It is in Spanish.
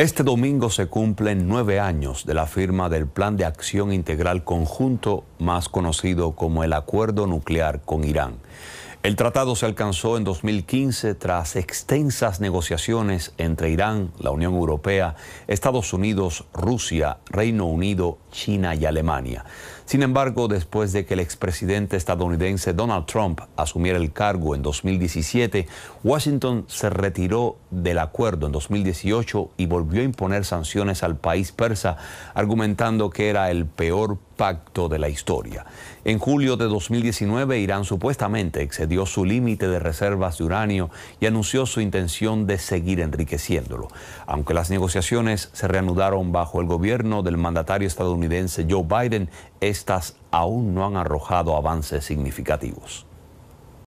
Este domingo se cumplen nueve años de la firma del Plan de Acción Integral Conjunto, más conocido como el Acuerdo Nuclear con Irán. El tratado se alcanzó en 2015 tras extensas negociaciones entre Irán, la Unión Europea, Estados Unidos, Rusia, Reino Unido China y Alemania. Sin embargo, después de que el expresidente estadounidense Donald Trump asumiera el cargo en 2017, Washington se retiró del acuerdo en 2018 y volvió a imponer sanciones al país persa, argumentando que era el peor pacto de la historia. En julio de 2019, Irán supuestamente excedió su límite de reservas de uranio y anunció su intención de seguir enriqueciéndolo, aunque las negociaciones se reanudaron bajo el gobierno del mandatario estadounidense Joe Biden, estas aún no han arrojado avances significativos.